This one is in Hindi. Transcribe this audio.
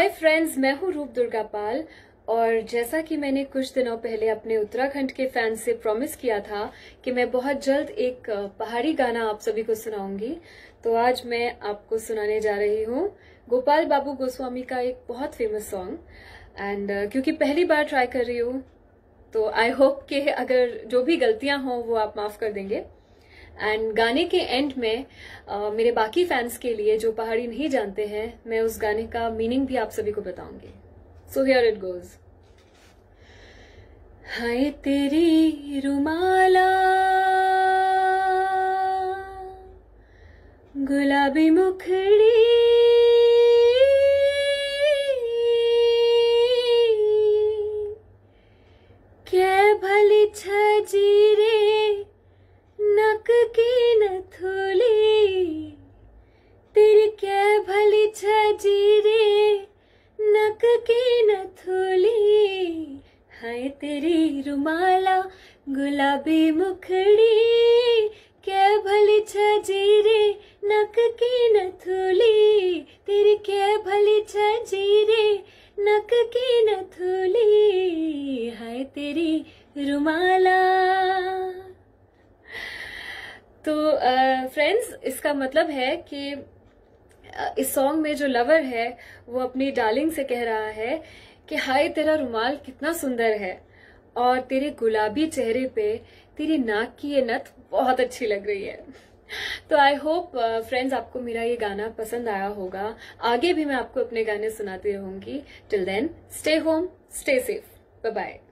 हाय फ्रेंड्स मैं हूँ रूप दुर्गा पाल और जैसा कि मैंने कुछ दिनों पहले अपने उत्तराखंड के फैंस से प्रॉमिस किया था कि मैं बहुत जल्द एक पहाड़ी गाना आप सभी को सुनाऊंगी तो आज मैं आपको सुनाने जा रही हूँ गोपाल बाबू गोस्वामी का एक बहुत फेमस सॉन्ग एंड क्योंकि पहली बार ट्राई कर रही हूँ तो आई होप कि अगर जो भी गलतियां हों वो आप माफ कर देंगे एंड गाने के एंड में आ, मेरे बाकी फैंस के लिए जो पहाड़ी नहीं जानते हैं मैं उस गाने का मीनिंग भी आप सभी को बताऊंगी सो हियर इट गोज हाय तेरी रुमाला गुलाबी मुखड़ी के भली छजीरे नक की थोली हाय तेरी रुमाला गुलाबी मुखड़ी क्या भली छजीरे रे नक की थोली तेरी क्या भली छजीरे रे नक की थोली हाय तेरी रुमाला तो फ्रेंड्स uh, इसका मतलब है कि इस सॉन्ग में जो लवर है वो अपनी डार्लिंग से कह रहा है कि हाय तेरा रुमाल कितना सुंदर है और तेरे गुलाबी चेहरे पे तेरी नाक की ये नथ बहुत अच्छी लग रही है तो आई होप फ्रेंड्स आपको मेरा ये गाना पसंद आया होगा आगे भी मैं आपको अपने गाने सुनाती रहूंगी till then stay home stay safe bye bye